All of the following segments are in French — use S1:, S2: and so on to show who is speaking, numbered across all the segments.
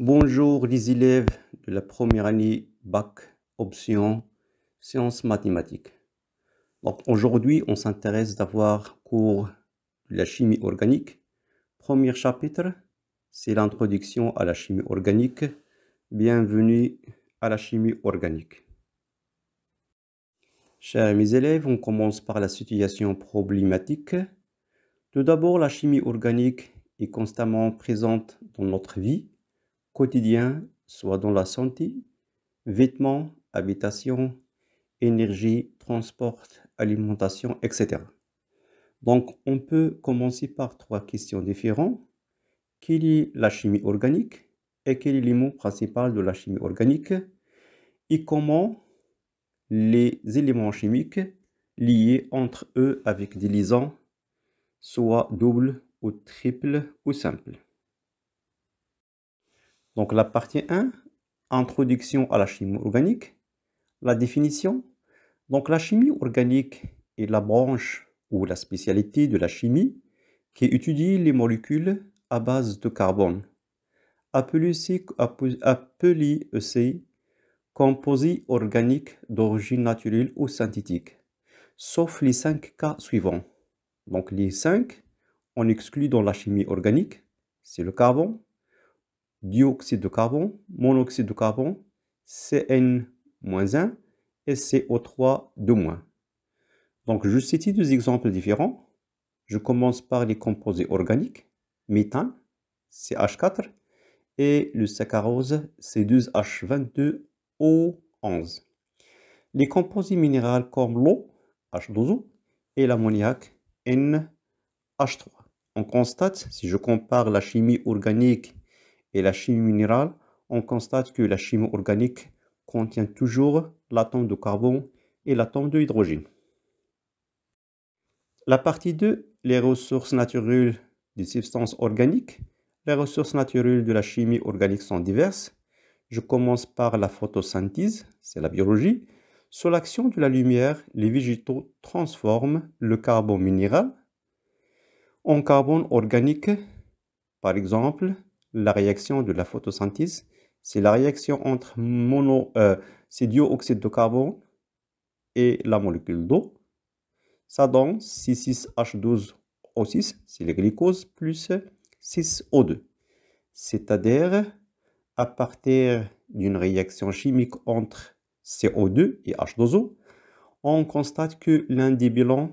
S1: Bonjour les élèves de la première année bac option sciences mathématiques. aujourd'hui, on s'intéresse d'avoir cours de la chimie organique. Premier chapitre, c'est l'introduction à la chimie organique. Bienvenue à la chimie organique. Chers mes élèves, on commence par la situation problématique. Tout d'abord, la chimie organique est constamment présente dans notre vie quotidien, soit dans la santé, vêtements, habitation, énergie, transport, alimentation, etc. Donc, on peut commencer par trois questions différentes. Quelle est la chimie organique et quel est l'élément principal de la chimie organique et comment les éléments chimiques liés entre eux avec des liaisons, soit double ou triple ou simple donc la partie 1, introduction à la chimie organique, la définition. Donc la chimie organique est la branche ou la spécialité de la chimie qui étudie les molécules à base de carbone, appelées aussi composés organiques d'origine naturelle ou synthétique, sauf les 5 cas suivants. Donc les 5, on exclut dans la chimie organique, c'est le carbone, dioxyde de carbone, monoxyde de carbone, CN-1 et CO3 2-. Donc, je cite deux exemples différents. Je commence par les composés organiques, méthane, CH4, et le saccharose, c 12 h 22 o 11 Les composés minéraux comme l'eau, H2O, et l'ammoniac, NH3. On constate, si je compare la chimie organique la chimie minérale, on constate que la chimie organique contient toujours l'atome de carbone et l'atome de hydrogène. La partie 2, les ressources naturelles des substances organiques. Les ressources naturelles de la chimie organique sont diverses. Je commence par la photosynthèse, c'est la biologie. Sous l'action de la lumière, les végétaux transforment le carbone minéral en carbone organique. Par exemple, la réaction de la photosynthèse, c'est la réaction entre mono, euh, dioxyde de carbone et la molécule d'eau. Ça donne C6H12O6, c'est le glucose, plus 6O2. C'est-à-dire, à partir d'une réaction chimique entre CO2 et H2O, on constate que l'un de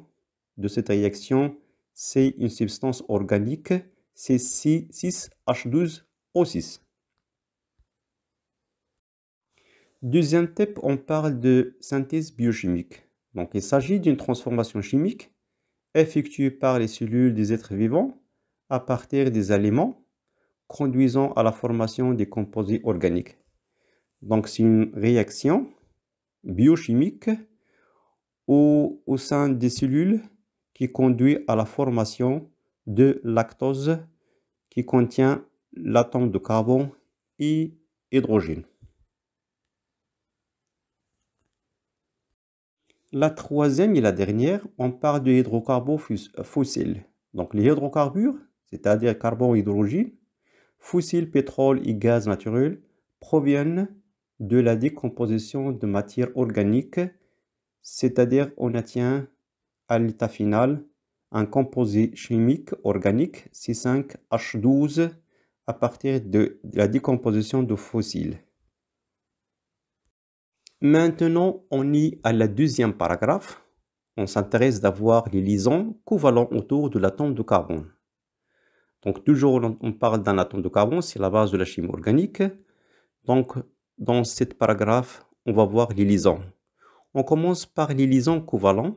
S1: cette réaction, c'est une substance organique c 6H12O6. Deuxième type, on parle de synthèse biochimique. Donc il s'agit d'une transformation chimique effectuée par les cellules des êtres vivants à partir des aliments conduisant à la formation des composés organiques. Donc c'est une réaction biochimique au, au sein des cellules qui conduit à la formation de lactose qui contient l'atome de carbone et hydrogène. La troisième et la dernière, on parle de hydrocarbures fossiles. Donc les hydrocarbures, c'est-à-dire carbone et hydrogène, fossiles, pétrole et gaz naturel, proviennent de la décomposition de matière organique, c'est-à-dire on atteint à l'état final un composé chimique organique c 5 h 12 à partir de la décomposition de fossiles. Maintenant, on y à la deuxième paragraphe. On s'intéresse d'avoir les liaisons covalents autour de l'atome de carbone. Donc toujours on parle d'un atome de carbone, c'est la base de la chimie organique. Donc dans cette paragraphe, on va voir les liaisons. On commence par les liaisons covalents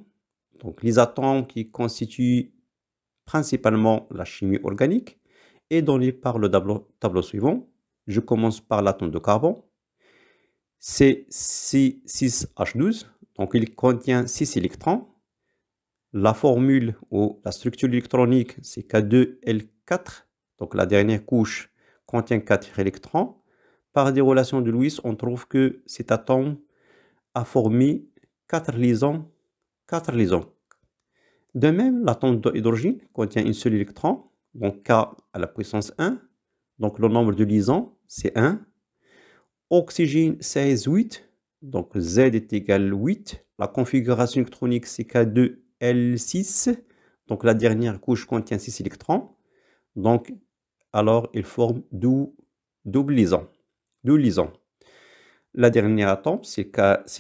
S1: donc les atomes qui constituent principalement la chimie organique et donné par le tableau, suivant. Je commence par l'atome de carbone. c 6H12, donc il contient 6 électrons. La formule ou la structure électronique, c'est K2L4, donc la dernière couche contient 4 électrons. Par des relations de Lewis, on trouve que cet atome a formé 4 liaisons 4 lisons. De même, l'atome d'hydrogène contient une seule électron, donc K à la puissance 1. Donc le nombre de lisons, c'est 1. Oxygène, 16, 8. Donc Z est égal à 8. La configuration électronique, c'est K2L6. Donc la dernière couche contient 6 électrons. Donc alors il forme 12, double lison. 12 lisons. La dernière atome, c'est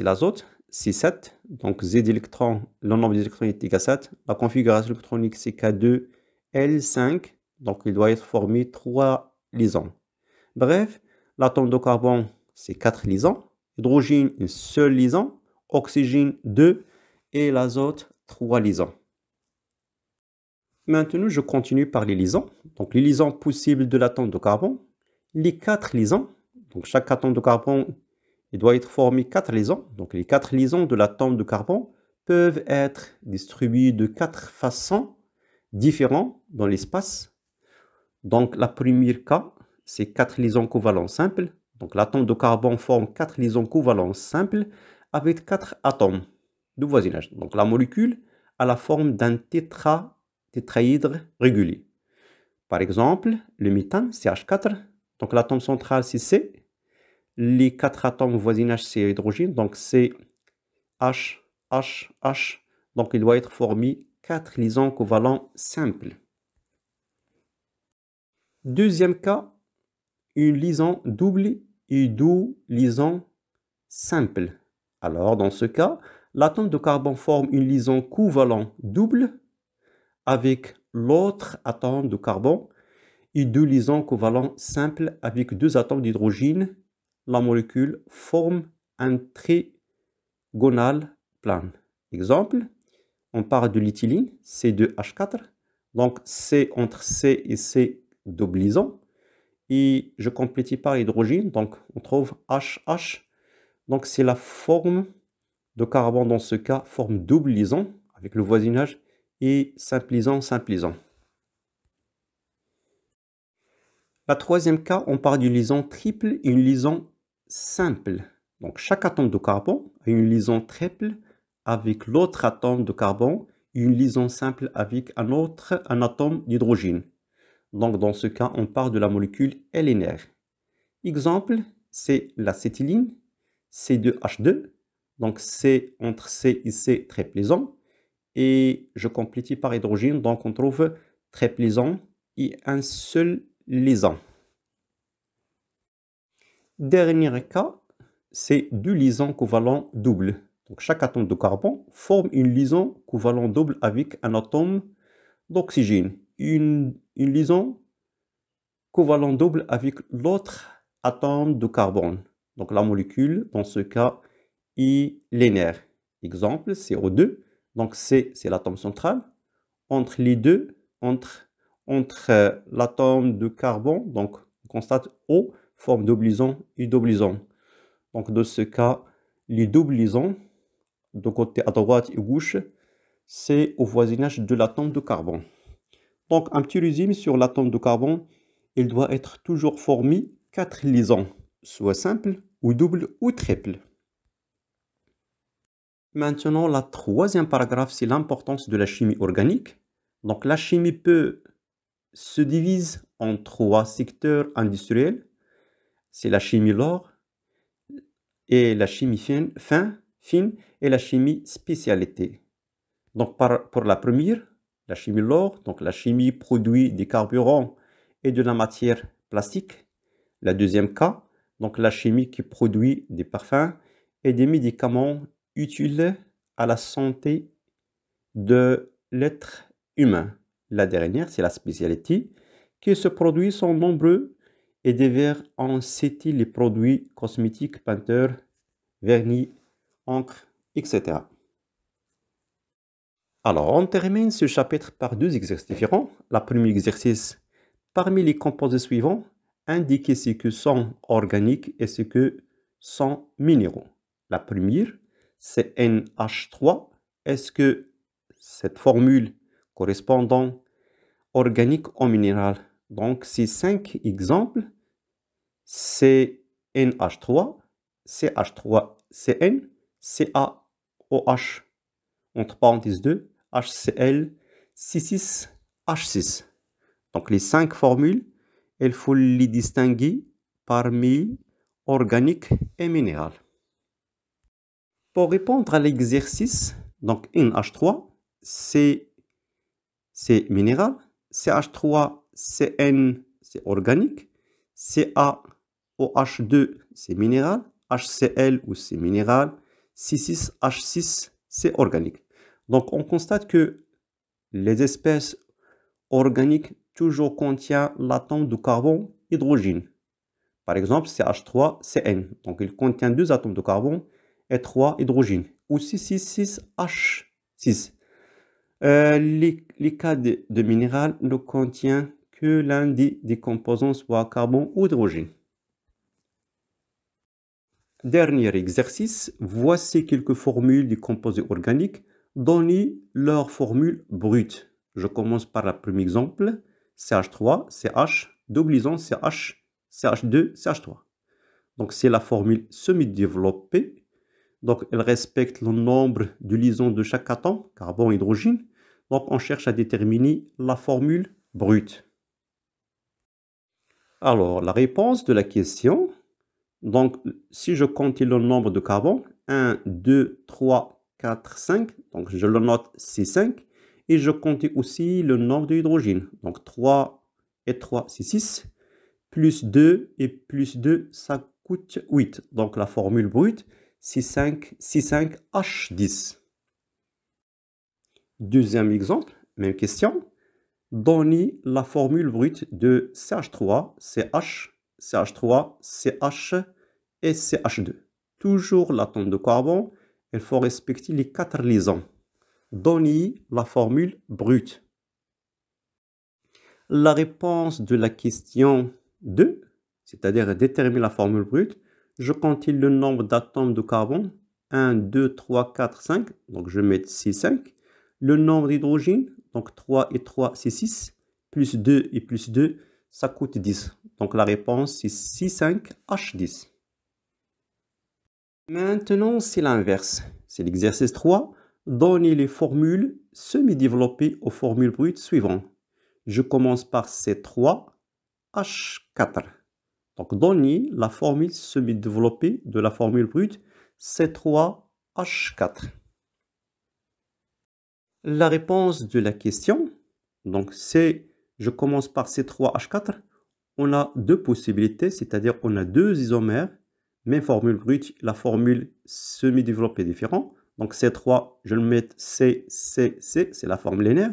S1: l'azote c'est 7. Donc Z électron, le nombre d'électrons est égal à 7. La configuration électronique, c'est K2, L5. Donc il doit être formé 3 lisons. Bref, l'atome de carbone, c'est 4 lisons. l'hydrogène, une seule lison. Oxygène, 2. Et l'azote, 3 lisons. Maintenant, je continue par les lisons. Donc les lisons possibles de l'atome de carbone. Les 4 lisons. Donc chaque atome de carbone il doit être formé quatre liaisons, Donc les quatre liaisons de l'atome de carbone peuvent être distribuées de quatre façons différentes dans l'espace. Donc la première cas, c'est quatre liaisons covalentes simples. Donc l'atome de carbone forme quatre liaisons covalentes simples avec quatre atomes de voisinage. Donc la molécule a la forme d'un tétra, tétraèdre régulier. Par exemple, le méthane, CH4, donc l'atome central c'est C, les quatre atomes voisinage, c'est hydrogène. Donc, c'est H, H, H. Donc, il doit être formé quatre liaisons covalentes simples. Deuxième cas, une liaison double et deux liaisons simples. Alors, dans ce cas, l'atome de carbone forme une liaison covalente double avec l'autre atome de carbone et deux liaisons covalentes simples avec deux atomes d'hydrogène la molécule forme un trigonal plan. Exemple, on parle de l'éthylène C2H4. Donc, C entre C et C double lison. Et je complétis par hydrogène, donc on trouve HH. Donc, c'est la forme de carbone, dans ce cas, forme double lison avec le voisinage, et simplisant, simplisant. La troisième cas, on parle d'une liaison triple une liaison simple. Donc chaque atome de carbone a une liaison triple avec l'autre atome de carbone une liaison simple avec un autre un atome d'hydrogène. Donc dans ce cas, on parle de la molécule LNR. Exemple, c'est l'acétyline, C2H2. Donc c'est entre C et C très plaisant. Et je complétis par hydrogène, donc on trouve très plaisant et un seul liaison. Dernier cas, c'est deux liaisons covalent doubles. Donc chaque atome de carbone forme une liaison covalent double avec un atome d'oxygène. Une, liaison covalent double avec l'autre atome de carbone. Donc la molécule, dans ce cas, est linéaire. Exemple, CO2. Donc C, c'est l'atome central. Entre les deux, entre, entre euh, l'atome de carbone, donc on constate O, forme double et double Donc dans ce cas, les doubles liaisons, de côté à droite et gauche, c'est au voisinage de l'atome de carbone. Donc un petit résumé sur l'atome de carbone, il doit être toujours formé quatre lisons, soit simple ou double ou triple. Maintenant, la troisième paragraphe, c'est l'importance de la chimie organique. Donc la chimie peut se diviser en trois secteurs industriels, c'est la chimie lourde et la chimie fine, fine et la chimie spécialité. Donc pour la première, la chimie lourde, donc la chimie produit des carburants et de la matière plastique. La deuxième cas, donc la chimie qui produit des parfums et des médicaments utiles à la santé de l'être humain. La dernière, c'est la spécialité, qui se produit sont nombreux et des verres en sait-il les produits cosmétiques, peintures, vernis, encre, etc. Alors, on termine ce chapitre par deux exercices différents. La premier exercice, parmi les composés suivants, indiquez ce que sont organiques et ce que sont minéraux. La première, c'est NH3. Est-ce que cette formule correspondant organique au minéral Donc, ces cinq exemples CNH3, CH3, CN, CaOH, entre parenthèses 2, HCl, C6, H6. Donc les cinq formules, il faut les distinguer parmi organique et minéral. Pour répondre à l'exercice, donc NH3, c'est minéral, CH3, CN, c'est organique, CA, OH2, c'est minéral. HCl ou c'est minéral. C6H6, c'est organique. Donc, on constate que les espèces organiques toujours contiennent l'atome de carbone hydrogène. Par exemple, CH3CN. Donc, il contient deux atomes de carbone et trois hydrogènes. Ou C6H6. Euh, les, cas de, minéral ne contient que l'un des composants, soit carbone ou hydrogène. Dernier exercice, voici quelques formules du composé organique donnez leur formule brute. Je commence par le premier exemple, CH3, CH, double lison CH, CH2, CH3. Donc c'est la formule semi-développée. Donc elle respecte le nombre de liaisons de chaque atome carbone, hydrogène. Donc on cherche à déterminer la formule brute. Alors la réponse de la question, donc, si je compte le nombre de carbone, 1, 2, 3, 4, 5, donc je le note 6, 5, et je compte aussi le nombre d'hydrogène, donc 3 et 3, 6, 6, plus 2 et plus 2, ça coûte 8. Donc la formule brute, 6, 5, 6, 5, H10. Deuxième exemple, même question. Donnez la formule brute de CH3, CH, CH3, CH et CH2. Toujours l'atome de carbone, il faut respecter les quatre liaisons. Donnez la formule brute. La réponse de la question 2, c'est-à-dire déterminer la formule brute, je compte le nombre d'atomes de carbone, 1, 2, 3, 4, 5, donc je mets c 5. Le nombre d'hydrogène, donc 3 et 3, c'est 6, plus 2 et plus 2, ça coûte 10. Donc la réponse c'est 6,5H10. Maintenant, c'est l'inverse. C'est l'exercice 3. Donnez les formules semi-développées aux formules brutes suivantes. Je commence par C3H4. Donc, donnez la formule semi-développée de la formule brute C3H4. La réponse de la question, donc c'est je commence par C3H4, on a deux possibilités, c'est-à-dire on a deux isomères, même formule brute, la formule semi-développée est différente. Donc C3, je le mets C, C, C, c'est la forme linéaire.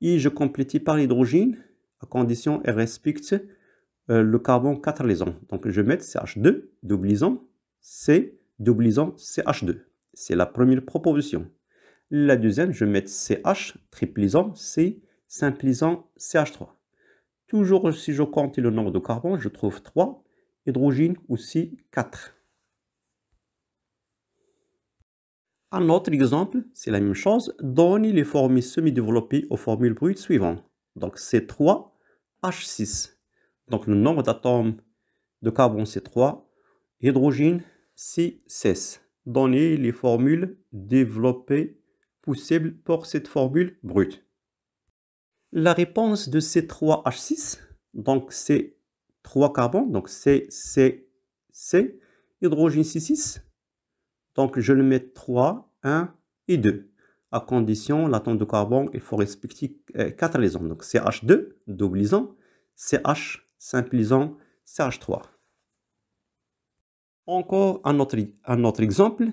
S1: Et je complétis par l'hydrogène à condition et respecte euh, le carbone 4 liaisons. Donc je mets CH2, double C, double CH2. C'est la première proposition. La deuxième, je mets CH, triple liaison, C, simplisant CH3. Toujours si je compte le nombre de carbone, je trouve 3, hydrogène aussi 4. Un autre exemple, c'est la même chose, Donnez les formules semi-développées aux formules brutes suivantes. Donc C3H6. Donc le nombre d'atomes de carbone C3, hydrogène C16. Donnez les formules développées possibles pour cette formule brute. La réponse de C3H6, donc c 3 carbone, donc C, C, C, hydrogène C6, donc je le mets 3, 1 et 2, à condition l'atome de carbone, il faut respecter 4 euh, liaisons, donc CH2, double lison, CH, simple CH3. Encore un autre, un autre exemple,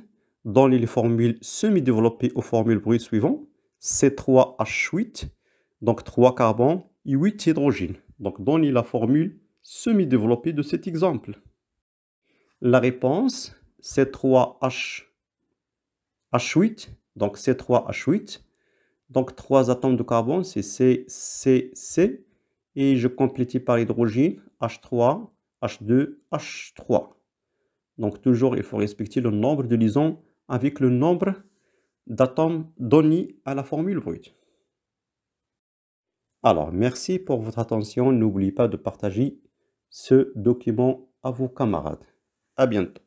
S1: dans les formules semi-développées aux formules brutes suivantes, C3H8 donc 3 carbons et 8 hydrogènes. Donc donnez la formule semi-développée de cet exemple. La réponse, c'est 3H, 8 donc C3H8. Donc 3 atomes de carbone, c'est C, C, C. Et je complétais par hydrogène, H3, H2, H3. Donc toujours, il faut respecter le nombre de liaisons avec le nombre d'atomes donnés à la formule brute. Alors, merci pour votre attention. N'oubliez pas de partager ce document à vos camarades. À bientôt.